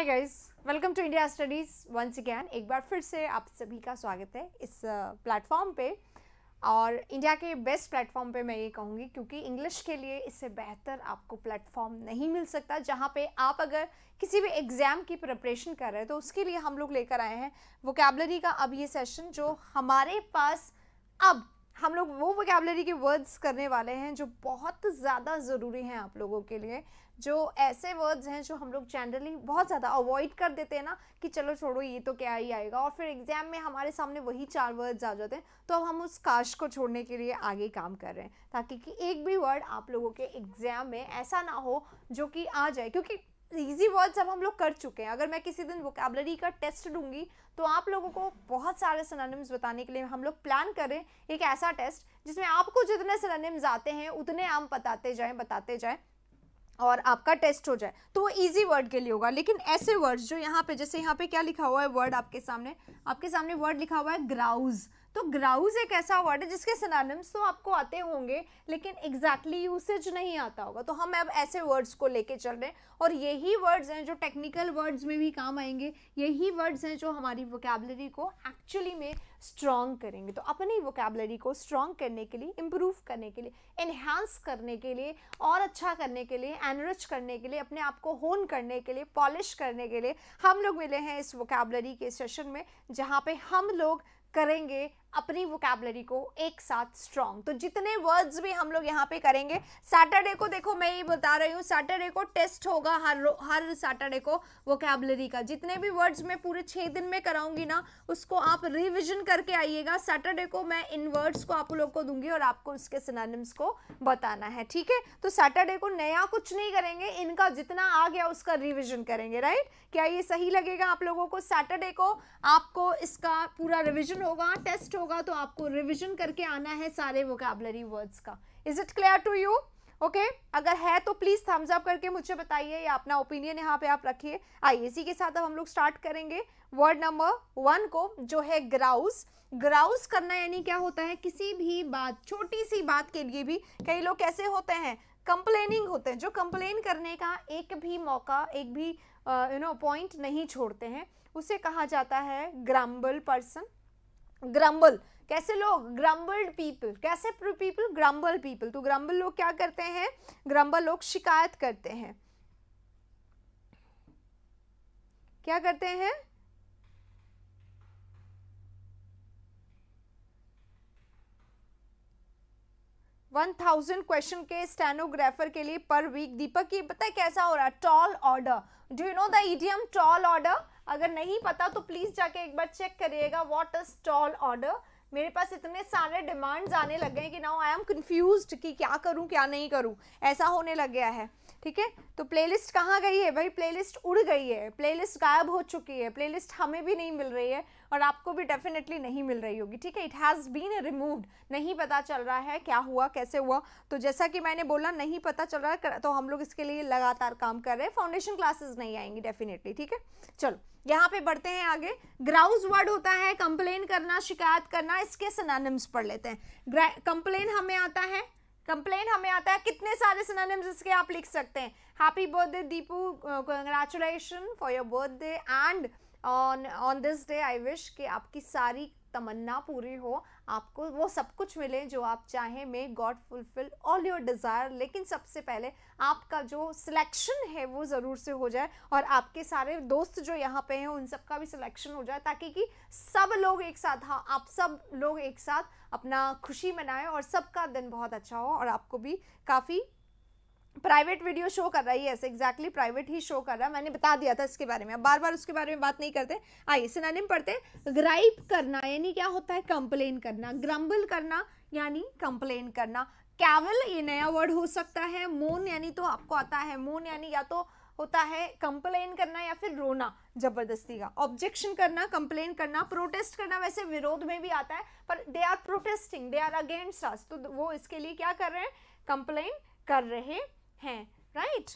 Hi guys welcome to India studies once again एक बार फिर से आप सभी का स्वागत है इस प्लेटफॉर्म पे और इंडिया के बेस्ट प्लेटफॉर्म पे मैं ये कहूँगी क्योंकि इंग्लिश के लिए इससे बेहतर आपको प्लेटफॉर्म नहीं मिल सकता जहाँ पे आप अगर किसी भी एग्ज़ाम की प्रिपरेशन कर रहे हैं तो उसके लिए हम लोग लेकर आए हैं वोकेबलरी का अब ये सेशन जो हमारे पास अब हम लोग वो वोकेबलरी के वर्ड्स करने वाले हैं जो बहुत ज़्यादा ज़रूरी हैं आप लोगों के लिए जो ऐसे वर्ड्स हैं जो हम लोग जनरली बहुत ज़्यादा अवॉइड कर देते हैं ना कि चलो छोड़ो ये तो क्या ही आएगा और फिर एग्ज़ाम में हमारे सामने वही चार वर्ड्स आ जाते हैं तो अब हम उस काश को छोड़ने के लिए आगे काम कर रहे हैं ताकि कि एक भी वर्ड आप लोगों के एग्ज़ाम में ऐसा ना हो जो कि आ जाए क्योंकि ईजी वर्ड्स अब हम लोग कर चुके हैं अगर मैं किसी दिन वोकेबलरी का टेस्ट दूंगी तो आप लोगों को बहुत सारे सनानिम्स बताने के लिए हम लोग प्लान करें एक ऐसा टेस्ट जिसमें आपको जितने सनानिम्स आते हैं उतने हम बताते जाएं बताते जाएं और आपका टेस्ट हो जाए तो वो इजी वर्ड के लिए होगा लेकिन ऐसे वर्ड्स जो यहाँ पे जैसे यहाँ पे क्या लिखा हुआ है वर्ड आपके सामने आपके सामने वर्ड लिखा हुआ है ग्राउज़ तो ग्राउज एक ऐसा वर्ड है जिसके सिनानिम्स तो आपको आते होंगे लेकिन एग्जैक्टली यूसेज नहीं आता होगा तो हम अब ऐसे वर्ड्स को लेके चल रहे हैं और यही वर्ड्स हैं जो टेक्निकल वर्ड्स में भी काम आएंगे यही वर्ड्स हैं जो हमारी वोकेबलरी को एक्चुअली में स्ट्रॉन्ग करेंगे तो अपनी वोकेबलरी को स्ट्रॉन्ग करने के लिए इम्प्रूव करने के लिए इन्हांस करने के लिए और अच्छा करने के लिए एनरिच करने के लिए अपने आप को होन करने के लिए पॉलिश करने के लिए हम लोग मिले हैं इस वोकेबलरी के सेशन में जहाँ पे हम लोग करेंगे अपनी वोकेबलरी को एक साथ स्ट्रॉन्ग तो जितने वर्ड्स भी हम लोग यहाँ पे करेंगे सैटरडे को देखो मैं ये बता रही हूँ सैटरडे को टेस्ट होगा हर हर सैटरडे को वोकेबलरी का जितने भी वर्ड्स मैं पूरे छः दिन में कराऊंगी ना उसको आप रिविजन करके आइएगा सैटरडे को मैं इन वर्ड्स को आप लोग को दूंगी और आपको उसके सिनानिम्स को बताना है ठीक है तो सैटरडे को नया कुछ नहीं करेंगे इनका जितना आ गया उसका रिविजन करेंगे राइट क्या ये सही लगेगा आप लोगों को सैटरडे को आपको इसका पूरा रिविजन होगा टेस्ट होगा तो आपको रिविजन करके आना है सारे वोकेबलरी वर्ड्स का is it clear to you okay अगर है तो प्लीज़ थम्स अप करके मुझे बताइए या अपना ओपिनियन यहाँ पे आप रखिए आइए इसी के साथ अब हम लोग स्टार्ट करेंगे वर्ड नंबर वन को जो है ग्राउस ग्राउस करना यानी क्या होता है किसी भी बात छोटी सी बात के लिए भी कई लोग कैसे होते हैं कंप्लेनिंग होते हैं जो कंप्लेन करने का एक भी मौका एक भी यू नो पॉइंट नहीं छोड़ते हैं उसे कहा जाता है ग्राम्बल पर्सन ग्रम्बल कैसे लोग ग्रम्बल्ड पीपल कैसे पीपल ग्रम्बल पीपल तो ग्रम्बल लोग क्या करते हैं ग्रम्बल लोग शिकायत करते हैं क्या करते हैं वन थाउजेंड क्वेश्चन के स्टेनोग्राफर के लिए पर वीक दीपक ये पता है कैसा हो रहा है tall order do you know the idiom tall order अगर नहीं पता तो प्लीज़ जाके एक बार चेक करिएगा वॉट अ स्टॉल ऑर्डर मेरे पास इतने सारे डिमांड्स आने लग गए कि नाउ आई एम कन्फ्यूज कि क्या करूं क्या नहीं करूं ऐसा होने लग गया है ठीक है तो प्लेलिस्ट कहाँ गई है भाई प्लेलिस्ट उड़ गई है प्लेलिस्ट गायब हो चुकी है प्लेलिस्ट हमें भी नहीं मिल रही है और आपको भी डेफिनेटली नहीं मिल रही होगी ठीक है इट हैज़ बीन रिमूव्ड नहीं पता चल रहा है क्या हुआ कैसे हुआ तो जैसा कि मैंने बोला नहीं पता चल रहा है तो हम लोग इसके लिए लगातार काम कर रहे हैं फाउंडेशन क्लासेस नहीं आएंगी डेफिनेटली ठीक है चलो यहाँ पे बढ़ते हैं आगे ग्राउज वर्ड होता है कंप्लेन करना शिकायत करना इसके सनानिम्स पढ़ लेते हैं कंप्लेन हमें आता है कंप्लेन हमें आता है कितने सारे सिनोनिम्स इसके आप लिख सकते हैं happy birthday Deepu congratulation for your birthday and on on this day I wish कि आपकी सारी तमन्ना पूरी हो आपको वो सब कुछ मिले जो आप चाहें may God fulfil all your desire लेकिन सबसे पहले आपका जो सिलेक्शन है वो ज़रूर से हो जाए और आपके सारे दोस्त जो यहाँ पे हैं उन सब का भी सिलेक्शन हो जाए ताकि कि सब लोग एक साथ हाँ आप सब लोग एक साथ अपना खुशी मनाएं और सबका दिन बहुत अच्छा हो और आपको भी काफ़ी प्राइवेट वीडियो शो कर रहा है ऐसे एग्जैक्टली प्राइवेट ही शो कर रहा है मैंने बता दिया था इसके बारे में अब बार बार उसके बारे में बात नहीं करते आइए सिनानिम पढ़ते ग्राइप करना यानी क्या होता है कंप्लेन करना ग्रम्बल करना यानी कंप्लेन करना कैवल ये नया वर्ड हो सकता है मोन यानी तो आपको आता है मोन यानी या तो होता है कंप्लेन करना या फिर रोना जबरदस्ती का ऑब्जेक्शन करना कंप्लेन करना प्रोटेस्ट करना वैसे विरोध में भी आता है पर they are protesting they are against us तो वो इसके लिए क्या कर रहे हैं कंप्लेन कर रहे हैं हैं राइट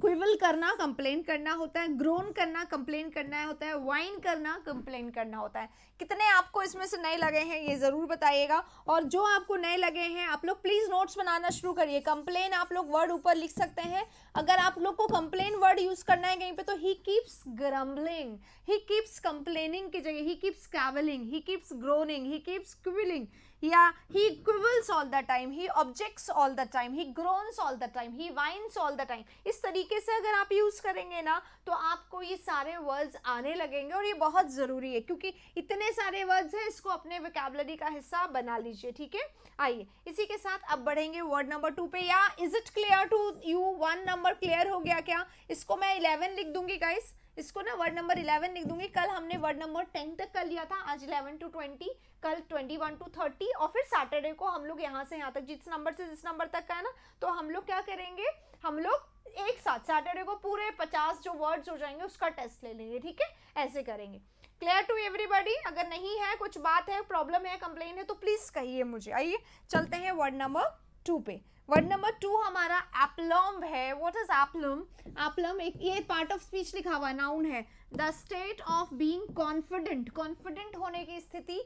क्विवल करना कंप्लेन करना होता है ग्रोन करना कंप्लेन करना होता है वाइन करना कंप्लेन करना होता है कितने आपको इसमें से नए लगे हैं ये ज़रूर बताइएगा और जो आपको नए लगे हैं आप लोग प्लीज़ नोट्स बनाना शुरू करिए कंप्लेन आप लोग वर्ड ऊपर लिख सकते हैं अगर आप लोग को कंप्लेन वर्ड यूज़ करना है कहीं पे तो he keeps grumbling he keeps complaining की जगह he keeps cavilling he keeps groaning he keeps quibbling yeah he quibbles all the time he objects all the time he groans all the time he whines all the time इस तरीके से अगर आप use करेंगे ना तो आपको ये सारे वर्ड्स आने लगेंगे और ये बहुत ज़रूरी है क्योंकि इतने सारे वर्ड्स हैं इसको अपने विकेबलरी का हिस्सा बना लीजिए ठीक है आइए इसी के साथ अब बढ़ेंगे वर्ड नंबर टू पे या is it clear to you one number clear हो गया क्या इसको मैं इलेवन लिख दूंगी गाइस इसको ना वर्ड नंबर इलेवन लिख दूंगी कल हमने वर्ड नंबर टेन तक कर लिया था आज इलेवन टू ट्वेंटी कल ट्वेंटी वन टू थर्टी और फिर सैटरडे को हम लोग यहाँ से यहाँ तक जिस नंबर से जिस नंबर तक का है ना तो हम लोग क्या करेंगे हम लोग एक साथ सैटरडे को पूरे पचास जो वर्ड्स हो जाएंगे उसका टेस्ट ले लेंगे ठीक है ऐसे करेंगे क्लियर टू एवरीबडी अगर नहीं है कुछ बात है प्रॉब्लम है कंप्लेन है तो प्लीज़ कहिए मुझे आइए चलते हैं वर्ड नंबर टू पे वर्ड नंबर टू हमारा एप्लम है वॉट इज एप्लम एप्लम एक ये पार्ट ऑफ स्पीच लिखा हुआ नाउन है the state of being confident confident होने की स्थिति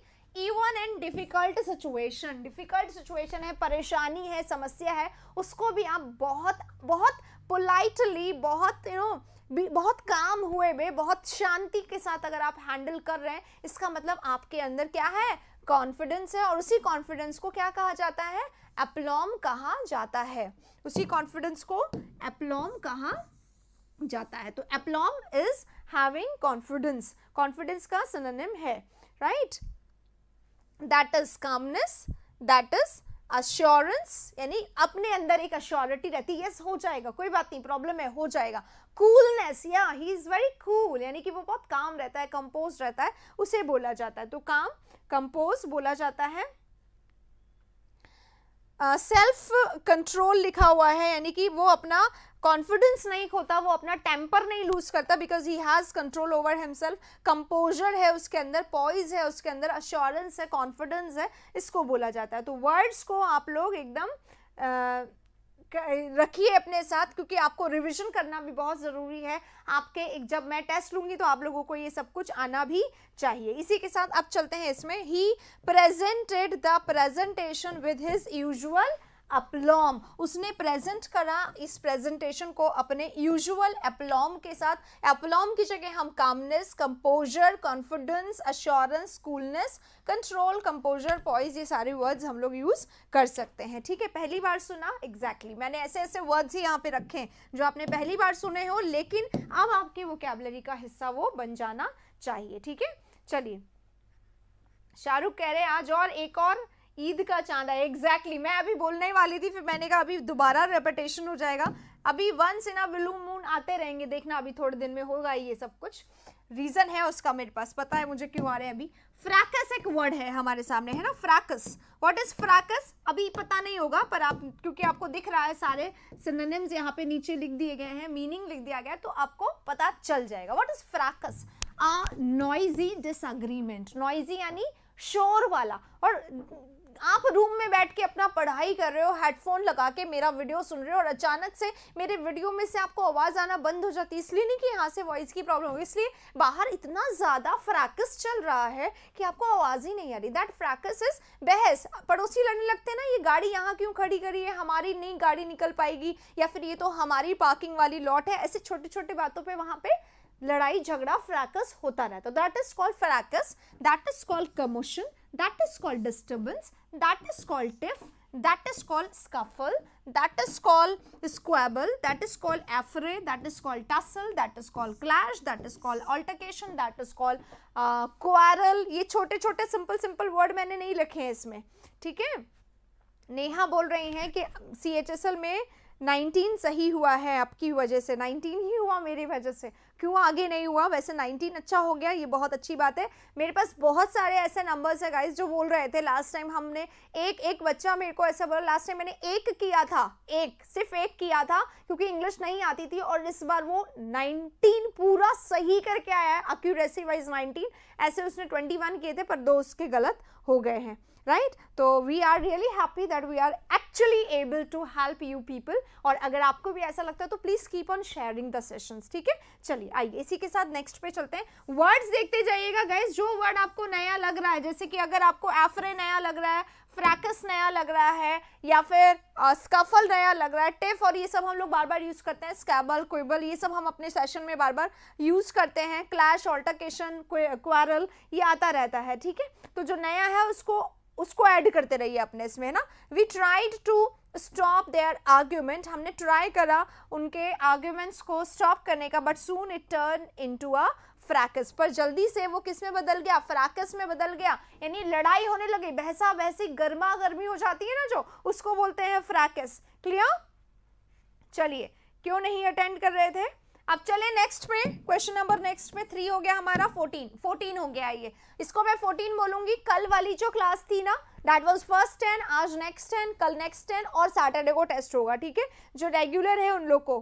even and difficult situation difficult situation है परेशानी है समस्या है उसको भी आप बहुत बहुत पोलाइटली बहुत यू you नो know, बहुत काम हुए हुए बहुत शांति के साथ अगर आप हैंडल कर रहे हैं इसका मतलब आपके अंदर क्या है कॉन्फिडेंस है और उसी कॉन्फिडेंस को क्या कहा जाता है एप्लॉम कहा जाता है उसी कॉन्फिडेंस को एप्लॉम कहा जाता है तो aplomb is having confidence confidence का सिनोनिम है right that is calmness that is assurance यानी अपने अंदर एक अश्योरिटी रहती है यस हो जाएगा कोई बात नहीं प्रॉब्लम है हो जाएगा कूलनेस या ही इज़ वेरी कूल यानी कि वो बहुत काम रहता है कंपोज रहता है उसे बोला जाता है तो काम कंपोज बोला जाता है सेल्फ कंट्रोल लिखा हुआ है यानी कि वो अपना कॉन्फिडेंस नहीं खोता वो अपना टेम्पर नहीं लूज करता because he has control over himself composure है उसके अंदर पॉइज है उसके अंदर अश्योरेंस है कॉन्फिडेंस है इसको बोला जाता है तो वर्ड्स को आप लोग एकदम रखिए अपने साथ क्योंकि आपको रिविजन करना भी बहुत ज़रूरी है आपके एक जब मैं टेस्ट लूँगी तो आप लोगों को ये सब कुछ आना भी चाहिए इसी के साथ अब चलते हैं इसमें he presented the presentation with his usual aplomb उसने प्रेजेंट करा इस प्रेजेंटेशन को अपने यूजुअल अपलॉम के साथ अपलॉम की जगह हम calmness composure confidence assurance coolness control composure poise ये सारे वर्ड्स हम लोग यूज़ कर सकते हैं ठीक है पहली बार सुना एग्जैक्टली exactly. मैंने ऐसे ऐसे वर्ड्स ही यहाँ पे रखे जो आपने पहली बार सुने हो लेकिन अब आपकी वोकेबलरी का हिस्सा वो बन जाना चाहिए ठीक है चलिए शाहरुख कह रहे हैं आज और एक और ईद का चांद है एग्जैक्टली exactly. मैं अभी बोलने वाली थी फिर मैंने कहा अभी दोबारा रेपटेशन हो जाएगा अभी once in a blue moon आते रहेंगे देखना अभी थोड़े दिन में होगा ये सब कुछ रीज़न है उसका मेरे पास पता है मुझे क्यों आ रहे हैं अभी फ्रैकस एक वर्ड है हमारे सामने है ना फ्रैकस व्हाट इज़ फ्रैकस अभी पता नहीं होगा पर आप क्योंकि आपको दिख रहा है सारे सिनोनिम्स यहाँ पे नीचे लिख दिए गए हैं मीनिंग लिख दिया गया है तो आपको पता चल जाएगा what is fracas a noisy disagreement noisy यानी शोर वाला और आप रूम में बैठ के अपना पढ़ाई कर रहे हो हेडफोन लगा के मेरा वीडियो सुन रहे हो और अचानक से मेरे वीडियो में से आपको आवाज़ आना बंद हो जाती है इसलिए नहीं कि यहाँ से वॉइस की प्रॉब्लम होगी इसलिए बाहर इतना ज़्यादा फ्रैकस चल रहा है कि आपको आवाज़ ही नहीं आ रही दैट फ्रैकस इज़ बहस पड़ोसी लड़ने लगते हैं ना ये गाड़ी यहाँ क्यों खड़ी करी है हमारी नई गाड़ी निकल पाएगी या फिर ये तो हमारी पार्किंग वाली लॉट है ऐसे छोटे छोटे बातों पर वहाँ पर लड़ाई झगड़ा फ्रैकस होता रहता है that is called fracas that is called commotion that is called disturbance that is called tiff, that is called scuffle, that is called squabble, that is called affray, that is called tussle, that is called clash, that is called altercation, that is called uh, quarrel. ye chote chote simple simple word maine nahi likhe hain isme theek hai neha bol rahi hain ki chsl mein nineteen सही हुआ है आपकी वजह से nineteen ही हुआ मेरी वजह से क्यों आगे नहीं हुआ वैसे नाइनटीन अच्छा हो गया ये बहुत अच्छी बात है मेरे पास बहुत सारे ऐसे नंबर्स है गाइज जो बोल रहे थे लास्ट टाइम हमने एक एक बच्चा मेरे को ऐसा बोला लास्ट टाइम मैंने एक किया था एक सिर्फ एक किया था क्योंकि इंग्लिश नहीं आती थी और इस बार वो नाइनटीन पूरा सही करके आया है अक्यूरेसी वाइज नाइनटीन ऐसे उसने वन किए थे पर दो उसके गलत हो गए हैं राइट तो we are really happy that we are actually able to help you people और अगर आपको भी ऐसा लगता है तो please keep on sharing the sessions ठीक है चलिए आइए इसी के साथ नेक्स्ट पे चलते हैं वर्ड्स देखते जाइएगा गाइज जो वर्ड आपको नया लग रहा है जैसे कि अगर आपको एफरे नया लग रहा है फ्रैकस नया लग रहा है या फिर स्कफल uh, नया लग रहा है टेफ और ये सब हम लोग बार बार यूज़ करते हैं स्कैबल क्विबल ये सब हम अपने सेशन में बार बार यूज़ करते हैं क्लैश ऑल्टरकेशन क्वारल ये आता रहता है ठीक है तो जो नया है उसको उसको ऐड करते रहिए अपने इसमें ना we tried to stop their argument हमने ट्राई करा उनके आर्ग्यूमेंट्स को स्टॉप करने का but soon it turn into a fracas पर जल्दी से वो किस में बदल गया फ्रैकस में बदल गया यानी लड़ाई होने लगी बहसा बहसी गर्मा गर्मी हो जाती है ना जो उसको बोलते हैं फ्रैकस क्लियर चलिए क्यों नहीं अटेंड कर रहे थे अब चले नेक्स्ट पे क्वेश्चन नंबर नेक्स्ट पे थ्री हो गया हमारा फोर्टीन फोर्टीन हो गया ये इसको मैं फोर्टीन बोलूंगी कल वाली जो क्लास थी ना डेट वाज फर्स्ट टेन आज नेक्स्ट टेन कल नेक्स्ट टेन और सैटरडे को टेस्ट होगा ठीक है जो रेगुलर है उन लोग को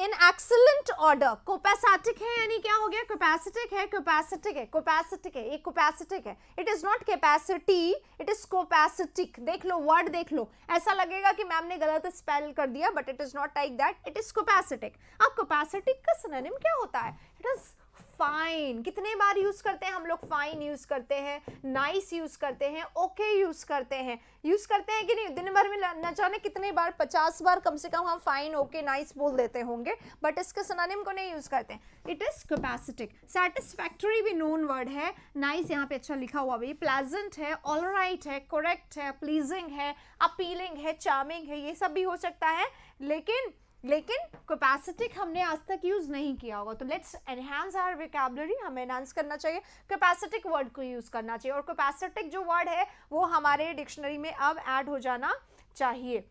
इन एक्सलेंट ऑर्डर कोपैसाटिक है यानी क्या हो गया कोपैसिटिक है कोपैसिटिक है कोपैसिटिक है ये कोपैसिटिक है it is not capacity it is copacetic देख लो वर्ड देख लो ऐसा लगेगा कि मैम ने गलत स्पेल कर दिया but it is not like that it is copacetic अब कोपैसिटिक का सिनोनिम क्या होता है इट इज फाइन कितने बार यूज़ करते हैं हम लोग फाइन यूज़ करते हैं नाइस यूज़ करते हैं ओके यूज़ करते हैं यूज़ करते हैं कि नहीं दिन भर में न जाने कितने बार पचास बार कम से कम हम फाइन ओके नाइस बोल देते होंगे बट इसके सनानिम को नहीं यूज़ करते हैं इट इज़ कैपेसिटिक सेटिस्फैक्ट्री भी नोन वर्ड है नाइस यहाँ पे अच्छा लिखा हुआ भी प्लेजेंट है ऑल राइट है करेक्ट है प्लीजिंग है अपीलिंग है चार्मिंग है ये सब भी हो सकता है लेकिन लेकिन कैपेसिटिक हमने आज तक यूज़ नहीं किया होगा तो लेट्स एनहेंस आर विकेबलरी हमें एनहांस करना चाहिए कैपेसिटिक वर्ड को यूज़ करना चाहिए और कैपेसिटिक जो वर्ड है वो हमारे डिक्शनरी में अब ऐड हो जाना चाहिए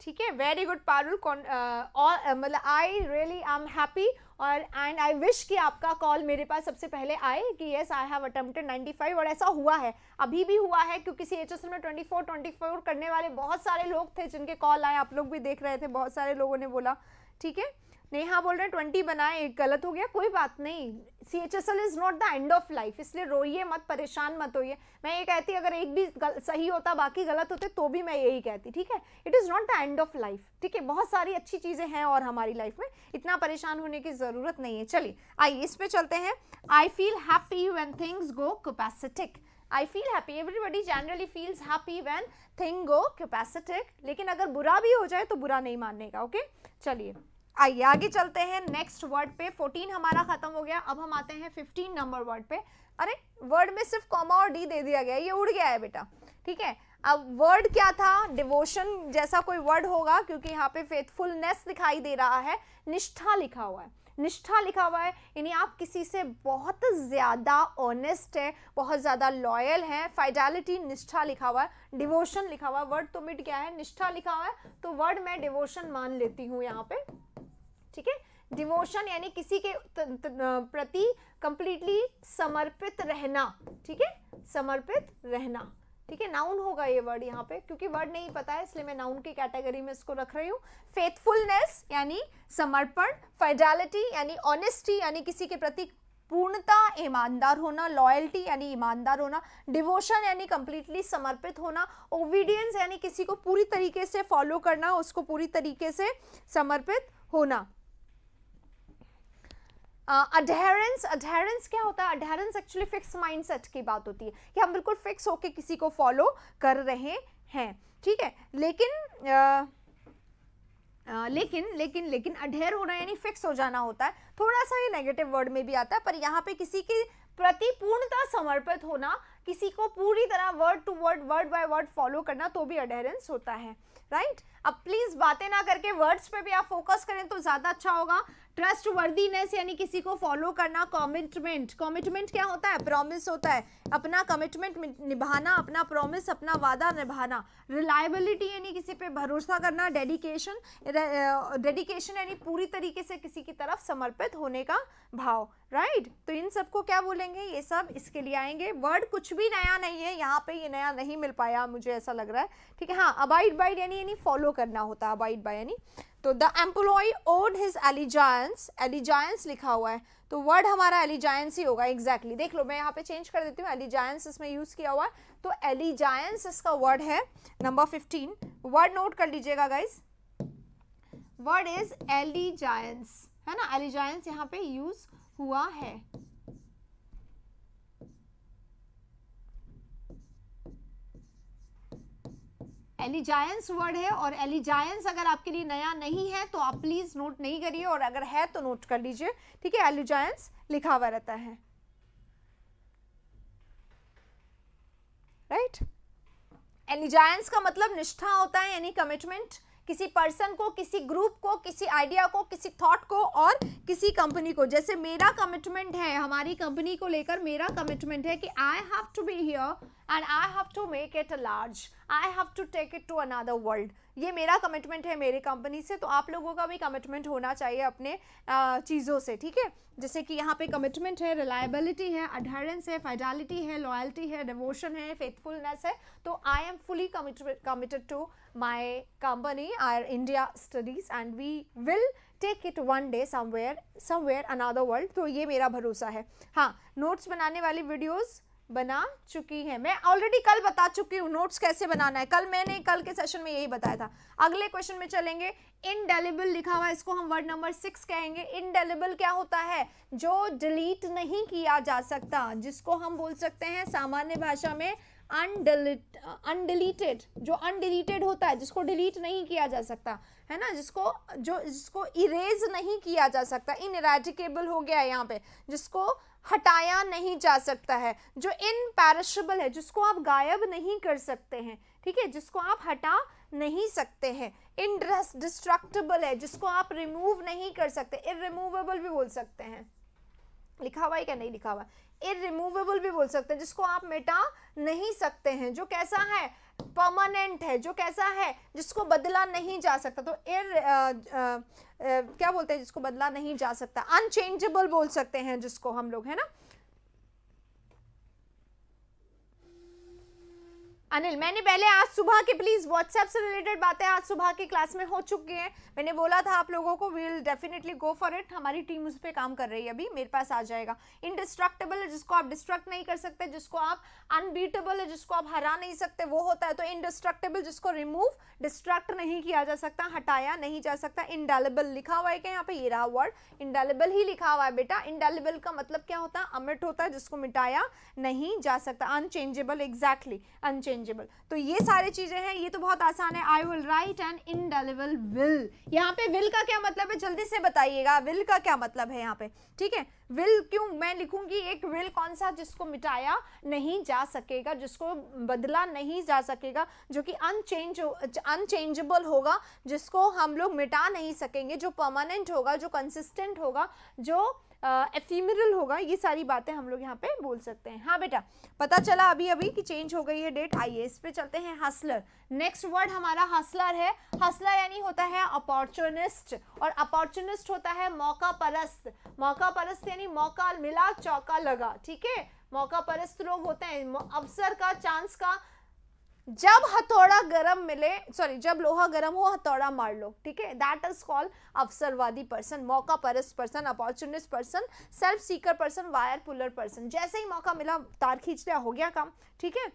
ठीक है वेरी गुड पारुल मतलब I really I am happy और एंड आई विश कि आपका कॉल मेरे पास सबसे पहले आए कि यस आई हैव अटेम्प्टेड 95 और ऐसा हुआ है अभी भी हुआ है क्योंकि सी एच एस में 24 24 करने वाले बहुत सारे लोग थे जिनके कॉल आए आप लोग भी देख रहे थे बहुत सारे लोगों ने बोला ठीक है नेहा बोल रहे हैं ट्वेंटी बनाए गलत हो गया कोई बात नहीं C H S L is not the end of life इसलिए रोइए मत परेशान मत होइए मैं ये कहती अगर एक भी सही होता बाकी गलत होते तो भी मैं यही कहती ठीक है it is not the end of life ठीक है बहुत सारी अच्छी चीज़ें हैं और हमारी लाइफ में इतना परेशान होने की ज़रूरत नहीं है चलिए आइए इस पर चलते हैं I feel happy when things go copacetic I feel happy everybody generally feels happy when thing go copacetic लेकिन अगर बुरा भी हो जाए तो बुरा नहीं मानने का ओके okay? चलिए आइए आगे चलते हैं नेक्स्ट वर्ड पे 14 हमारा खत्म हो गया अब हम आते हैं 15 नंबर वर्ड पे अरे वर्ड में सिर्फ कॉमा और डी दे दिया गया ये उड़ गया है बेटा ठीक है अब वर्ड क्या था डिवोशन जैसा कोई वर्ड होगा क्योंकि यहाँ पे फेथफुलनेस दिखाई दे रहा है निष्ठा लिखा हुआ है निष्ठा लिखा हुआ है यानी आप किसी से बहुत ज़्यादा ऑनेस्ट है बहुत ज़्यादा लॉयल है फाइडेलिटी निष्ठा लिखा हुआ है डिवोशन लिखा हुआ है वर्ड तो मिट गया है निष्ठा लिखा हुआ है तो वर्ड मैं डिवोशन मान लेती हूँ यहाँ पे ठीक है डिवोशन यानी किसी के त, त, प्रति कंप्लीटली समर्पित रहना ठीक है समर्पित रहना ठीक है नाउन होगा ये वर्ड यहाँ पे क्योंकि वर्ड नहीं पता है इसलिए मैं नाउन की कैटेगरी में इसको रख रही हूँ फेथफुलनेस यानी समर्पण फाइडलिटी यानी ऑनेस्टी यानी किसी के प्रति पूर्णता ईमानदार होना लॉयल्टी यानी ईमानदार होना डिवोशन यानी कम्प्लीटली समर्पित होना ओबीडियंस यानी किसी को पूरी तरीके से फॉलो करना उसको पूरी तरीके से समर्पित होना अडहेरेंस uh, अडहेरेंस क्या होता है अडहेरेंस एक्चुअली फिक्स माइंडसेट की बात होती है कि हम बिल्कुल फिक्स होके किसी को फॉलो कर रहे हैं ठीक है लेकिन uh, Uh, लेकिन लेकिन लेकिन अडेयर होना यानी फिक्स हो जाना होता है थोड़ा सा ये नेगेटिव वर्ड में भी आता है पर यहाँ पे किसी के प्रति पूर्णता समर्पित होना किसी को पूरी तरह word to word word by word follow करना तो भी अडेरेंस होता है राइट right? अब प्लीज़ बातें ना करके वर्ड्स पे भी आप फोकस करें तो ज़्यादा अच्छा होगा ट्रस्ट वर्दीनेस यानी किसी को फॉलो करना कमिटमेंट कमिटमेंट क्या होता है प्रॉमिस होता है अपना कमिटमेंट निभाना अपना प्रॉमिस अपना वादा निभाना रिलायबिलिटी यानी किसी पे भरोसा करना डेडिकेशन डेडिकेशन यानी पूरी तरीके से किसी की तरफ समर्पित होने का भाव राइट right? तो इन सबको क्या बोलेंगे ये सब इसके लिए आएंगे वर्ड कुछ भी नया नहीं है यहाँ पे ये नया नहीं मिल पाया मुझे ऐसा लग रहा है ठीक है हाँ अबाइड बाइड यानी यानी फॉलो करना होता है अबाइड बाय यानी तो the employee owed his allegiance allegiance लिखा हुआ है तो वर्ड हमारा एलिजायंस ही होगा एग्जैक्टली exactly. देख लो मैं यहाँ पे चेंज कर देती हूँ एलिजायंस इसमें यूज़ किया हुआ है तो एलिजायंस इसका वर्ड है नंबर फिफ्टीन वर्ड नोट कर लीजिएगा गाइज वर्ड इज एलिजायंस है ना एलिजायंस यहाँ पे यूज़ हुआ है एलिजायंस वर्ड है और एलिजायंस अगर आपके लिए नया नहीं है तो आप प्लीज़ नोट नहीं करिए और अगर है तो नोट कर लीजिए ठीक है एलिजायंस लिखा हुआ रहता है राइट right? एलिजायंस का मतलब निष्ठा होता है यानी कमिटमेंट किसी पर्सन को किसी ग्रुप को किसी आइडिया को किसी थॉट को और किसी कंपनी को जैसे मेरा कमिटमेंट है हमारी कंपनी को लेकर मेरा कमिटमेंट है कि I have to be here and I have to make it a large I have to take it to another world ये मेरा कमिटमेंट है मेरी कंपनी से तो आप लोगों का भी कमिटमेंट होना चाहिए अपने चीज़ों से ठीक है जैसे कि यहाँ पे कमिटमेंट है रिलायबिलिटी है अडहरेंस है फाइडालिटी है लॉयल्टी है डिवोशन है फेथफुलनेस है तो I am fully committed to my company, our India studies and we will take it one day somewhere somewhere another world तो ये मेरा भरोसा है हाँ नोट्स बनाने वाली videos बना चुकी हैं मैं ऑलरेडी कल बता चुकी हूँ नोट्स कैसे बनाना है कल मैंने कल के सेशन में यही बताया था अगले क्वेश्चन में चलेंगे इनडेलिबल लिखा हुआ इसको हम वर्ड नंबर सिक्स कहेंगे इनडेलिबल क्या होता है जो डिलीट नहीं किया जा सकता जिसको हम बोल सकते हैं सामान्य भाषा में अनडिलीटेड uh, जो अनडिलीटेड होता है जिसको डिलीट नहीं किया जा सकता है ना जिसको जो जिसको इरेज नहीं किया जा सकता इनरेडिकेबल हो गया है यहाँ पे जिसको हटाया नहीं जा सकता है जो इनपैरिशेबल है जिसको आप गायब नहीं कर सकते हैं ठीक है जिसको आप हटा नहीं सकते हैं इनड्रेस डिस्ट्रक्टेबल है जिसको आप रिमूव नहीं कर सकते रिमूवेबल भी बोल सकते हैं लिखा हुआ है क्या नहीं लिखा हुआ इमूवेबल भी बोल सकते हैं जिसको आप मिटा नहीं सकते हैं जो कैसा है परमानेंट है जो कैसा है जिसको बदला नहीं जा सकता तो इर आ, आ, आ, क्या बोलते हैं जिसको बदला नहीं जा सकता अनचेंजेबल बोल सकते हैं जिसको हम लोग है ना अनिल मैंने पहले आज सुबह के प्लीज़ व्हाट्सएप से रिलेटेड बातें आज सुबह की क्लास में हो चुकी हैं मैंने बोला था आप लोगों को will definitely go for it हमारी टीम उस पर काम कर रही है अभी मेरे पास आ जाएगा इनडिस्ट्रक्टेबल है जिसको आप डिस्ट्रक्ट नहीं कर सकते जिसको आप अनबीटेबल है जिसको आप हरा नहीं सकते वो होता है तो इनडिस्ट्रक्टेबल जिसको रिमूव डिस्ट्रक्ट नहीं किया जा सकता हटाया नहीं जा सकता इंडेलेबल लिखा हुआ है क्या यहाँ पे ये रहा वर्ड इंडेलेबल ही लिखा हुआ है बेटा इंडेलेबल का मतलब क्या होता है अमिट होता है जिसको मिटाया नहीं जा सकता अनचेंजेबल एग्जैक्टली अनचेंज चेंजेबल तो ये सारे चीज़ें हैं ये तो बहुत आसान है I will write an indelible will यहाँ पे विल का क्या मतलब है जल्दी से बताइएगा विल का क्या मतलब है यहाँ पे ठीक है विल क्यों मैं लिखूंगी एक विल कौन सा जिसको मिटाया नहीं जा सकेगा जिसको बदला नहीं जा सकेगा जो कि अनचेंज अनचेंजेबल होगा जिसको हम लोग मिटा नहीं सकेंगे जो परमानेंट होगा जो कंसिस्टेंट होगा जो एफीमरल होगा ये सारी बातें हम लोग यहाँ पे बोल सकते हैं हाँ बेटा पता चला अभी अभी कि चेंज हो गई है डेट आइए इस पे चलते हैं हसलर नेक्स्ट वर्ड हमारा हसलर है हसलर यानी होता है अपॉर्चुनिस्ट और अपॉर्चुनिस्ट होता है मौका परस्त मौका परस्त यानी मौका मिला चौका लगा ठीक है मौका परस्त लोग होते हैं अवसर का चांस का जब हथौड़ा गरम मिले सॉरी जब लोहा गरम हो हथौड़ा मार लो ठीक है दैट इज कॉल्ड अवसरवादी पर्सन मौका परस person opportunist person self seeker person wire puller person जैसे ही मौका मिला तार खींच लिया हो गया काम ठीक है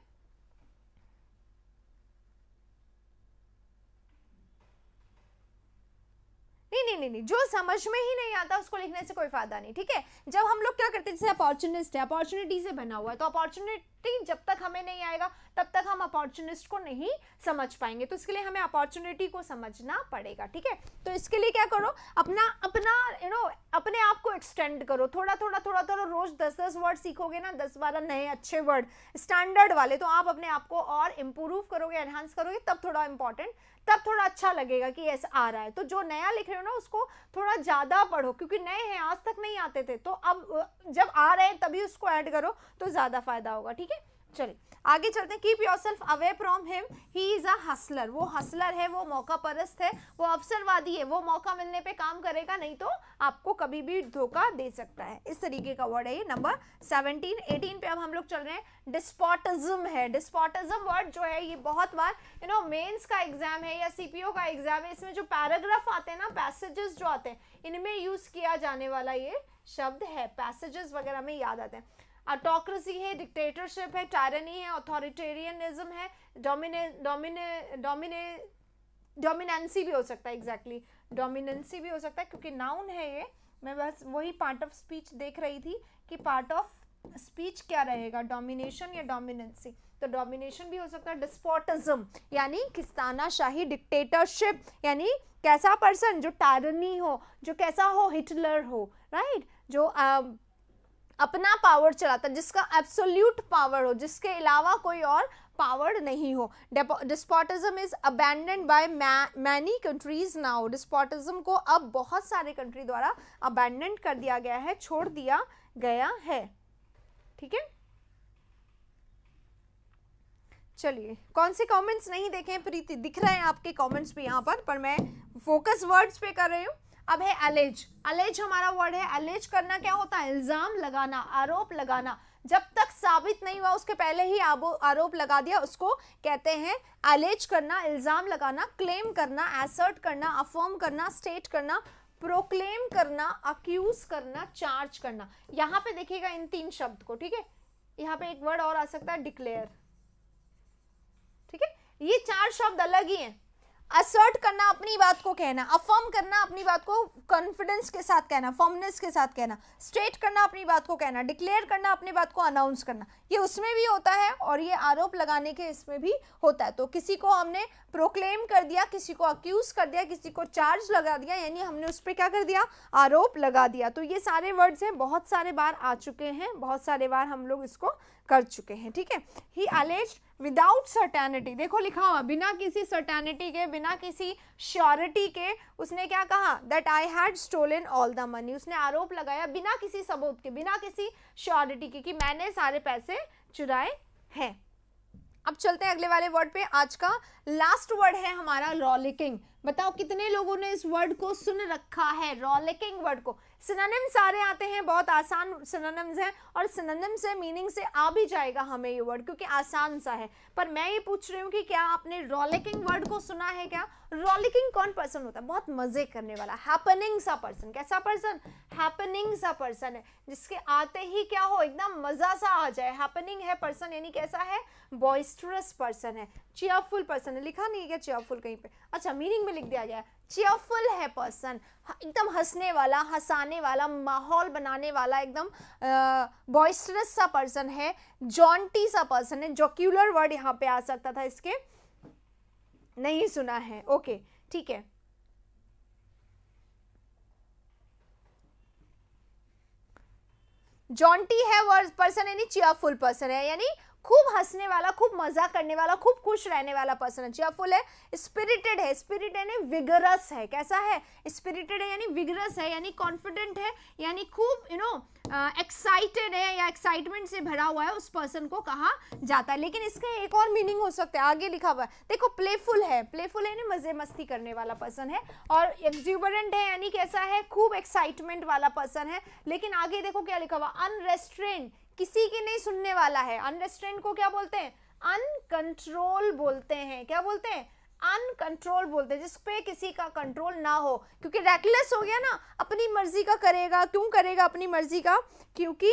नहीं नहीं नहीं जो समझ में ही नहीं आता उसको लिखने से कोई फायदा नहीं ठीक है जब हम लोग क्या करते हैं जैसे अपॉर्चुनिस्ट है अपॉर्चुनिटी से बना हुआ है तो अपॉर्चुनिटी जब तक हमें नहीं आएगा तब तक हम अपॉर्चुनिस्ट को नहीं समझ पाएंगे तो इसके लिए हमें अपॉर्चुनिटी को समझना पड़ेगा ठीक है तो इसके लिए क्या करो अपना अपना यू नो अपने आप को एक्सटेंड करो थोड़ा थोड़ा थोड़ा थोड़ा रोज दस दस वर्ड सीखोगे ना दस बारह नए अच्छे वर्ड स्टैंडर्ड वाले तो आप अपने आप को और इम्प्रूव करोगे एनहांस करोगे तब थोड़ा इंपॉर्टेंट तब थोड़ा अच्छा लगेगा कि यस आ रहा है तो जो नया लिख रहे हो ना उसको थोड़ा ज़्यादा पढ़ो क्योंकि नए हैं आज तक नहीं आते थे तो अब जब आ रहे हैं तभी उसको ऐड करो तो ज़्यादा फायदा होगा ठीक है चलिए आगे चलते हैं keep yourself away from him he is a hustler वो हसलर है वो मौका परस्त है वो अवसरवादी है वो मौका मिलने पे काम करेगा नहीं तो आपको कभी भी धोखा दे सकता है इस तरीके का वर्ड है ये नंबर सेवनटीन एटीन पे अब हम लोग चल रहे हैं डिस्पोटिज्म है डिस्पोटिज्म वर्ड जो है ये बहुत बार यू नो मेन्स का एग्जाम है या सी का एग्जाम है इसमें जो पैराग्राफ आते हैं ना पैसेजेस जो आते हैं इनमें यूज़ किया जाने वाला ये शब्द है पैसेजेस वगैरह में याद आते हैं ऑटोक्रेसी है डिक्टेटरशिप है टायरनी है ऑथोरिटेरियनिज्म है डोमिने डोमिने डोमिने डोमिनेंसी भी हो सकता है एग्जैक्टली exactly. डोमिनेंसी भी हो सकता है क्योंकि नाउन है ये मैं बस वही पार्ट ऑफ स्पीच देख रही थी कि पार्ट ऑफ स्पीच क्या रहेगा डोमिनेशन या डोमिनेंसी तो डोमिनेशन भी हो सकता है डिस्पोटिज्म यानी किस्ताना शाही डिक्टेटरशिप यानी कैसा पर्सन जो टारनी हो जो कैसा हो हिटलर हो राइट right? जो uh, अपना पावर चलाता जिसका एब्सोल्यूट पावर हो जिसके अलावा कोई और पावर नहीं हो despotism is abandon by many countries now despotism को अब बहुत सारे कंट्री द्वारा अबैंडन कर दिया गया है छोड़ दिया गया है ठीक है चलिए कौन से कमेंट्स नहीं देखे प्रीति दिख रहे हैं आपके कमेंट्स भी यहाँ पर पर मैं फोकस वर्ड्स पे कर रही हूँ अब है अलेज अलेज हमारा वर्ड है अलेज करना क्या होता है इल्ज़ाम लगाना आरोप लगाना जब तक साबित नहीं हुआ उसके पहले ही आरोप लगा दिया उसको कहते हैं अलेज करना इल्ज़ाम लगाना क्लेम करना एसर्ट करना अफर्म करना स्टेट करना प्रोक्लेम करना अक्यूज करना चार्ज करना यहाँ पे देखिएगा इन तीन शब्द को ठीक है यहाँ पे एक वर्ड और आ सकता है डिक्लेयर ठीक है ये चार शब्द अलग ही हैं असर्ट करना अपनी बात को कहना अफर्म करना अपनी बात को कॉन्फिडेंस के साथ कहना फॉर्मनेस के साथ कहना स्ट्रेट करना अपनी बात को कहना डिक्लेयर करना अपनी बात को अनाउंस करना ये उसमें भी होता है और ये आरोप लगाने के इसमें भी होता है तो किसी को हमने प्रोक्लेम कर दिया किसी को अक्यूज़ कर दिया किसी को चार्ज लगा दिया यानी हमने उस पर क्या कर दिया आरोप लगा दिया तो ये सारे वर्ड्स हैं बहुत सारे बार आ चुके हैं बहुत सारे बार हम लोग इसको कर चुके हैं ठीक है ही अलेज विदाउट सर्टेनिटी देखो लिखा हुआ बिना किसी सर्टेनिटी के बिना किसी श्योरिटी के उसने क्या कहा that I had stolen all the money उसने आरोप लगाया बिना किसी सबूत के बिना किसी श्योरिटी के कि मैंने सारे पैसे चुराए हैं अब चलते हैं अगले वाले वर्ड पे आज का लास्ट वर्ड है हमारा रॉलिकिंग बताओ कितने लोगों ने इस वर्ड को सुन रखा है रॉलिकिंग वर्ड को सिनोनिम सारे आते हैं बहुत आसान सिनोनिम्स हैं और सिनोनिम से मीनिंग से आ भी जाएगा हमें ये वर्ड क्योंकि आसान सा है पर मैं ये पूछ रही हूँ कि क्या आपने रॉलिकिंग वर्ड को सुना है क्या रॉलिकिंग कौन पर्सन होता है बहुत मज़े करने वाला हैपनिंग सा पर्सन कैसा पर्सन हैपनिंग सा पर्सन है जिसके आते ही क्या हो एकदम मज़ा सा आ जाए हैपनिंग है पर्सन यानी कैसा है बॉइस्टरस पर्सन है चेयरफुल पर्सन है लिखा नहीं है क्या चेयरफुल कहीं पर अच्छा मीनिंग में लिख दिया गया चेयरफुल है पर्सन एकदम हंसने वाला हंसाने वाला माहौल बनाने वाला एकदम बॉइस्टरस सा पर्सन है जॉन्टी सा पर्सन है जोक्यूलर वर्ड यहाँ पे आ सकता था इसके नहीं सुना है ओके ठीक है जॉन्टी है वर्ड पर्सन यानी चेयरफुल पर्सन है यानी खूब हंसने वाला खूब मजा करने वाला खूब खुश रहने वाला पर्सन है चेयरफुल है स्पिरिटेड है स्पिरिट यानी विगरस है कैसा है स्पिरिटेड है यानी विगरस है यानी कॉन्फिडेंट है यानी खूब यू नो एक्साइटेड है या एक्साइटमेंट से भरा हुआ है उस पर्सन को कहा जाता है लेकिन इसका एक और मीनिंग हो सकता है आगे लिखा हुआ है देखो प्लेफुल है प्लेफुल है यानी मज़े मस्ती करने वाला पर्सन है और एग्जूबरेंट है यानी कैसा है खूब एक्साइटमेंट वाला पर्सन है लेकिन आगे देखो क्या लिखा हुआ अनरेस्ट्रेंड किसी की नहीं सुनने वाला है अनरेस्टेंट को क्या बोलते हैं अनकंट्रोल बोलते हैं क्या बोलते हैं अनकंट्रोल बोलते हैं जिस पे किसी का कंट्रोल ना हो क्योंकि रेकलेस हो गया ना अपनी मर्जी का करेगा क्यों करेगा अपनी मर्जी का क्योंकि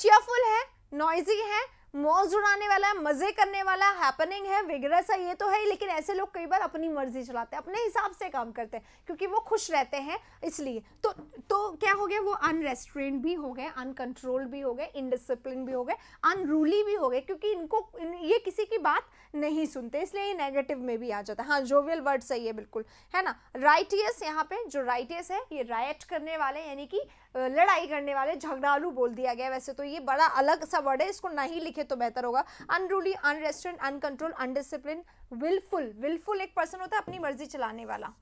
चेयरफुल है नॉइजी है मौज उड़ाने वाला है मजे करने वाला हैपनिंग है वगैरह सा ये तो है ही लेकिन ऐसे लोग कई बार अपनी मर्जी चलाते हैं अपने हिसाब से काम करते हैं क्योंकि वो खुश रहते हैं इसलिए तो तो क्या हो गया वो अनरेस्ट्रेंड भी हो गए अनकंट्रोल भी हो गए इनडिसिप्लिन भी हो गए अनरूली भी हो गए क्योंकि इनको इन, ये किसी की बात नहीं सुनते इसलिए ये नेगेटिव में भी आ जाता है हाँ जोवियल वर्ड सही है बिल्कुल है ना राइटियस यहाँ पे जो राइटियस है ये राइट करने वाले यानी कि लड़ाई करने वाले झगड़ालू बोल दिया गया वैसे तो ये बड़ा अलग सा वर्ड है इसको नहीं लिखे तो बेहतर होगा unruly unrestrained uncontrol undiscipline wilful wilful एक पर्सन होता है अपनी मर्जी चलाने वाला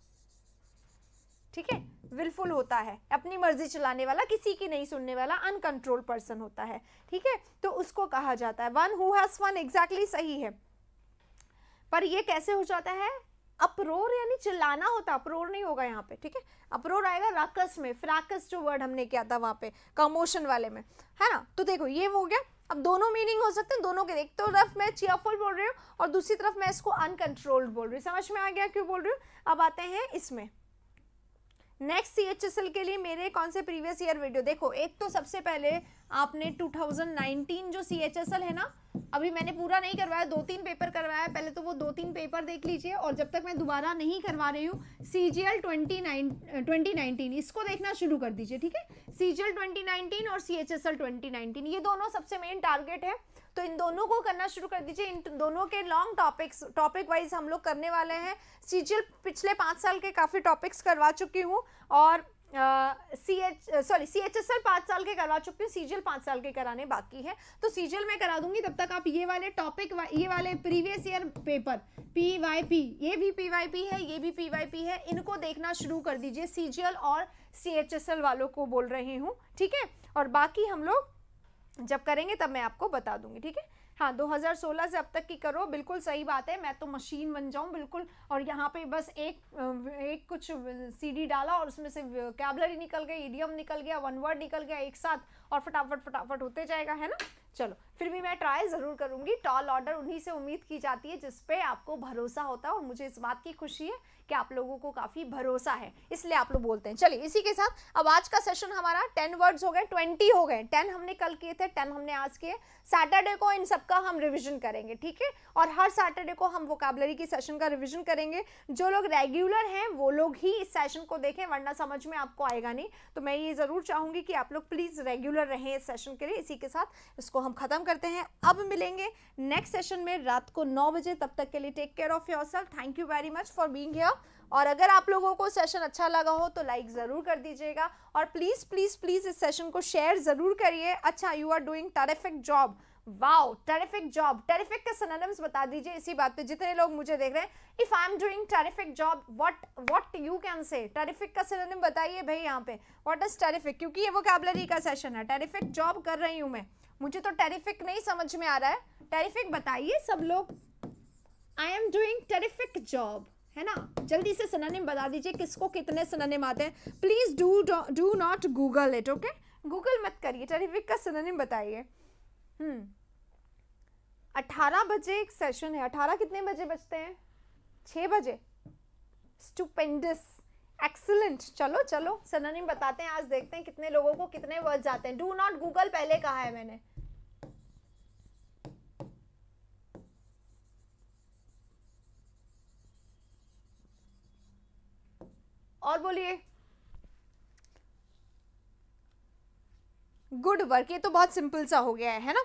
ठीक है विलफुल होता है अपनी मर्जी चलाने वाला किसी की नहीं सुनने वाला अनकंट्रोल पर्सन होता है ठीक है तो उसको कहा जाता है one who has one exactly सही है पर ये कैसे हो जाता है अप्रोर यानी चिल्लाना होता अप्रोर नहीं होगा यहाँ पे ठीक है अप्रोर आएगा राकस में फ्रैकस जो वर्ड हमने किया था वहाँ पे कमोशन वाले में है ना तो देखो ये हो गया अब दोनों मीनिंग हो सकते हैं दोनों के एक तो तरफ मैं चेयरफुल बोल रही हूँ और दूसरी तरफ मैं इसको अनकंट्रोल्ड बोल रही हूँ समझ में आ गया क्यों बोल रही हूँ अब आते हैं इसमें next C H S L के लिए मेरे कौन से प्रीवियस ईयर वीडियो देखो एक तो सबसे पहले आपने 2019 जो सी एच एस एल है ना अभी मैंने पूरा नहीं करवाया दो तीन पेपर करवाया पहले तो वो दो तीन पेपर देख लीजिए और जब तक मैं दोबारा नहीं करवा रही हूँ C G L twenty nine twenty nineteen इसको देखना शुरू कर दीजिए ठीक है C G L twenty nineteen और C H S L twenty nineteen ये दोनों सबसे मेन टारगेट है तो इन दोनों को करना शुरू कर दीजिए इन दोनों के लॉन्ग टॉपिक्स टॉपिक वाइज हम लोग करने वाले हैं सीजीएल पिछले पाँच साल के काफ़ी टॉपिक्स करवा चुकी हूँ और C H sorry C H S L पाँच साल के करवा चुकी हूँ सीजीएल पाँच साल के कराने बाकी है तो सीजीएल मैं करा दूंगी तब तक आप ये वाले टॉपिक वा, ये वाले previous year paper P Y P ये भी पी वाई पी है ये भी पी वाई पी है इनको देखना शुरू कर दीजिए सीजीएल और सी एच एस एल वालों को बोल रही हूँ ठीक है और बाकी हम लोग जब करेंगे तब मैं आपको बता दूंगी ठीक है हाँ 2016 से अब तक की करो बिल्कुल सही बात है मैं तो मशीन बन जाऊँ बिल्कुल और यहाँ पे बस एक एक कुछ सीडी डाला और उसमें से कैबलरी निकल गई ईडीएम निकल गया वन वर्ड निकल गया एक साथ और फटाफट फटाफट होते जाएगा है ना चलो फिर भी मैं ट्राई ज़रूर करूँगी टॉल ऑर्डर उन्हीं से उम्मीद की जाती है जिस पे आपको भरोसा होता है और मुझे इस बात की खुशी है कि आप लोगों को काफ़ी भरोसा है इसलिए आप लोग बोलते हैं चलिए इसी के साथ अब आज का सेशन हमारा टेन वर्ड्स हो गए ट्वेंटी हो गए टेन हमने कल किए थे टेन हमने आज किए सैटरडे को इन सबका हम रिविजन करेंगे ठीक है और हर सैटरडे को हम वोकाबलरी की सेशन का रिविजन करेंगे जो लोग रेगुलर हैं वो लोग ही इस सेशन को देखें वरना समझ में आपको आएगा नहीं तो मैं ये ज़रूर चाहूँगी कि आप लोग प्लीज़ रेगुलर रेगुलर रहें इस सेशन के लिए इसी के साथ इसको हम ख़त्म करते हैं अब मिलेंगे नेक्स्ट सेशन में रात को नौ बजे तब तक के लिए take care of yourself thank you very much for being here और अगर आप लोगों को सेशन अच्छा लगा हो तो लाइक ज़रूर कर दीजिएगा और प्लीज़ प्लीज़ प्लीज़ इस सेशन को शेयर ज़रूर करिए अच्छा you are doing terrific job wow terrific job terrific के सिनोनिम्स बता दीजिए इसी बात पे जितने लोग मुझे देख रहे हैं if I am doing terrific job what what you can say terrific का सिनोनिम बताइए भाई यहाँ पे व्हाट इज टेरिफिक क्योंकि ये वोकेबलरी का सेशन है टेरिफिक जॉब कर रही हूँ मैं मुझे तो टेरिफिक नहीं समझ में आ रहा है टेरिफिक बताइए सब लोग I am doing terrific job है ना जल्दी से सिनोनिम बता दीजिए किसको कितने सिनोनिम आते हैं please do do not Google it okay Google मत करिए टेरिफिक का सिनोनिम बताइए हम्म 18 बजे एक सेशन है 18 कितने बजे बजते हैं 6 बजे स्टूपेंडस एक्सलेंट चलो चलो सननिम बताते हैं आज देखते हैं कितने लोगों को कितने वर्ड आते हैं डू नॉट गूगल पहले कहा है मैंने और बोलिए गुड वर्क ये तो बहुत सिंपल सा हो गया है, है ना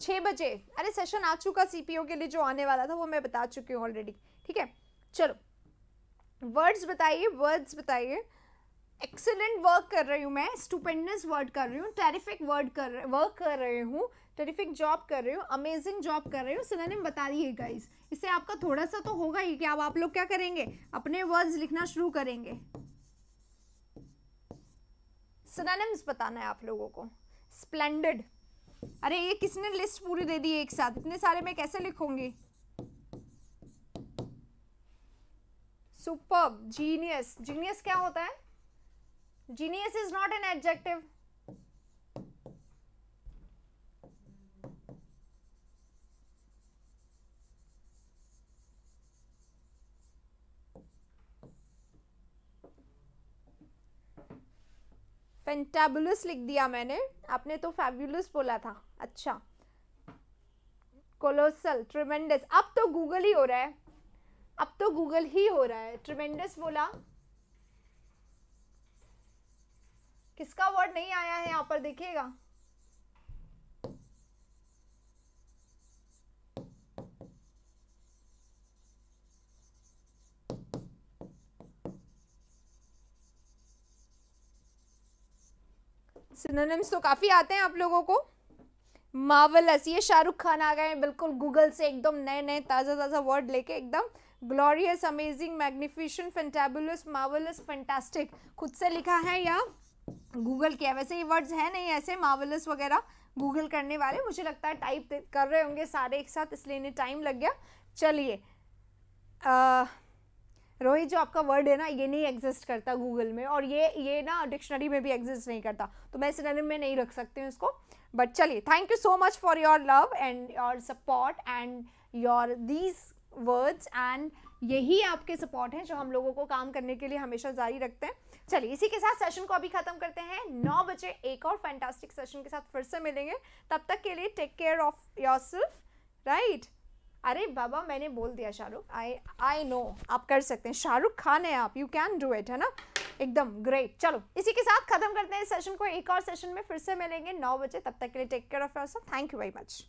छः बजे अरे सेशन आ चुका सीपीओ के लिए जो आने वाला था वो मैं बता चुकी हूँ ऑलरेडी ठीक है चलो वर्ड्स बताइए वर्ड्स बताइए एक्सेलेंट वर्क कर रही हूँ मैं स्टूपेंडस वर्ड कर रही हूँ टेरिफिक वर्ड कर वर्क कर रही हूँ टेरिफिक जॉब कर रही हूँ अमेजिंग जॉब कर रही हूँ सिनोनिम बता दिए गाइज इससे आपका थोड़ा सा तो होगा ही कि अब आप लोग क्या करेंगे अपने वर्ड्स लिखना शुरू करेंगे सिनोनिम्स बताना है आप लोगों को स्प्लेंडेड अरे ये किसने लिस्ट पूरी दे दी एक साथ इतने सारे मैं कैसे लिखूंगी सुपर जीनियस जीनियस क्या होता है genius is not an adjective fantabulous लिख दिया मैंने आपने तो फेबुलस बोला था अच्छा कोलोसल ट्रिमेंडस अब तो गूगल ही हो रहा है अब तो गूगल ही हो रहा है ट्रिमेंडस बोला किसका वर्ड नहीं आया है यहाँ पर देखिएगा सिनोनिम्स तो काफ़ी आते हैं आप लोगों को मावलस ये शाहरुख खान आ गए हैं बिल्कुल गूगल से एकदम नए नए ताज़ा ताज़ा वर्ड लेके एकदम glorious amazing magnificent fantabulous marvellous fantastic खुद से लिखा है या गूगल किया वैसे ये वर्ड्स हैं नहीं ऐसे मावलस वगैरह गूगल करने वाले मुझे लगता है टाइप कर रहे होंगे सारे एक साथ इसलिए इन्हें टाइम लग गया चलिए रोहित जो आपका वर्ड है ना ये नहीं एग्जिस्ट करता गूगल में और ये ये ना डिक्शनरी में भी एग्जिस्ट नहीं करता तो मैं सिनेरिम में नहीं रख सकती हूँ इसको बट चलिए thank you so much for your love and your support and your these words and यही आपके सपोर्ट हैं जो हम लोगों को काम करने के लिए हमेशा जारी रखते हैं चलिए इसी के साथ सेशन को अभी ख़त्म करते हैं नौ बजे एक और फैंटास्टिक सेशन के साथ फिर से मिलेंगे तब तक के लिए take care of yourself right अरे बाबा मैंने बोल दिया शाहरुख आई आई नो आप कर सकते हैं शाहरुख खान है आप यू कैन डू इट है ना एकदम ग्रेट चलो इसी के साथ खत्म करते हैं इस सेशन को एक और सेशन में फिर से मिलेंगे नौ बजे तब तक के लिए take care of your thank you very much